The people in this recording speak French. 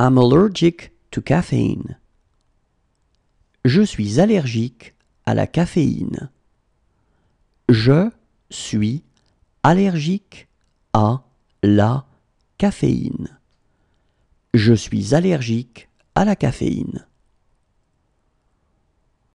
I'm allergic to caffeine. Je suis allergique à la caféine. Je suis allergique à la caféine. Je suis allergique à la caféine.